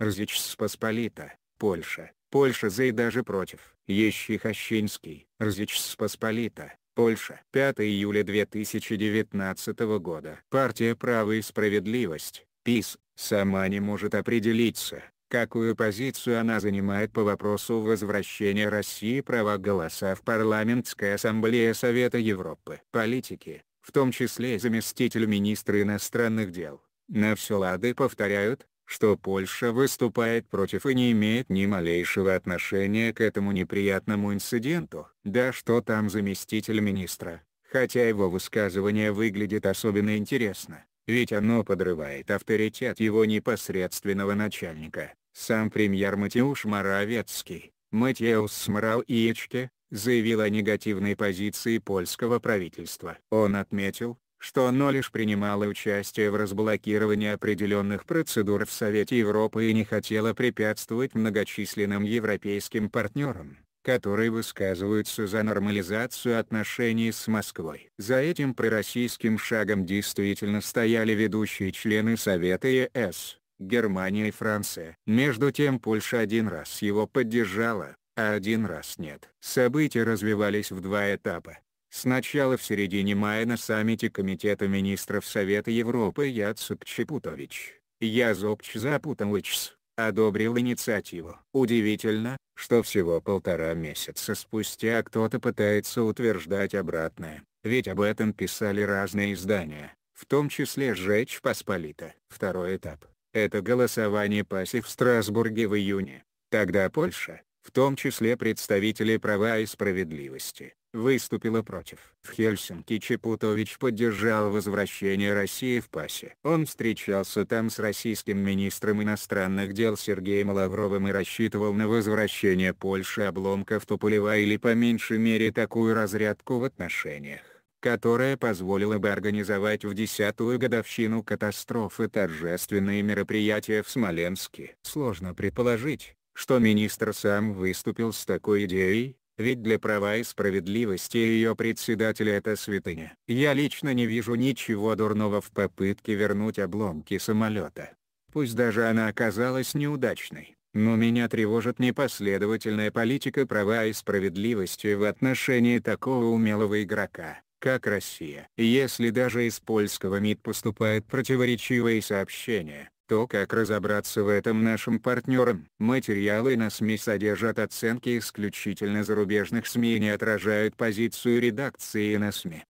Рзич-Посполита, Польша, Польша за и даже против. Ещихощинский, Рзич-Посполита, Польша. 5 июля 2019 года. Партия «Право и справедливость», ПИС, сама не может определиться, какую позицию она занимает по вопросу возвращения России права голоса в парламентской ассамблее Совета Европы. Политики, в том числе и заместитель министра иностранных дел, на все лады повторяют, что Польша выступает против и не имеет ни малейшего отношения к этому неприятному инциденту. Да что там заместитель министра, хотя его высказывание выглядит особенно интересно, ведь оно подрывает авторитет его непосредственного начальника. Сам премьер Матеуш Моравецкий, Матеус Мрау Иечке, заявил о негативной позиции польского правительства. Он отметил, что оно лишь принимало участие в разблокировании определенных процедур в Совете Европы и не хотело препятствовать многочисленным европейским партнерам, которые высказываются за нормализацию отношений с Москвой. За этим пророссийским шагом действительно стояли ведущие члены Совета ЕС, Германия и Франция. Между тем Польша один раз его поддержала, а один раз нет. События развивались в два этапа. Сначала в середине мая на саммите Комитета министров Совета Европы Яцек Чепутович, Язопч Запутович, одобрил инициативу. Удивительно, что всего полтора месяца спустя кто-то пытается утверждать обратное, ведь об этом писали разные издания, в том числе «Жечь Посполита». Второй этап – это голосование ПАСИ в Страсбурге в июне. Тогда Польша, в том числе представители права и справедливости, выступила против. В Хельсинки Чепутович поддержал возвращение России в ПАСЕ. Он встречался там с российским министром иностранных дел Сергеем Лавровым и рассчитывал на возвращение Польши обломков Туполева или по меньшей мере такую разрядку в отношениях которая позволила бы организовать в десятую годовщину катастрофы торжественные мероприятия в Смоленске. Сложно предположить, что министр сам выступил с такой идеей, ведь для права и справедливости ее председателя это святыня. Я лично не вижу ничего дурного в попытке вернуть обломки самолета. Пусть даже она оказалась неудачной, но меня тревожит непоследовательная политика права и справедливости в отношении такого умелого игрока, как Россия. Если даже из польского МИД поступают противоречивые сообщения, то как разобраться в этом нашим партнерам. Материалы на СМИ содержат оценки исключительно зарубежных СМИ и не отражают позицию редакции на СМИ.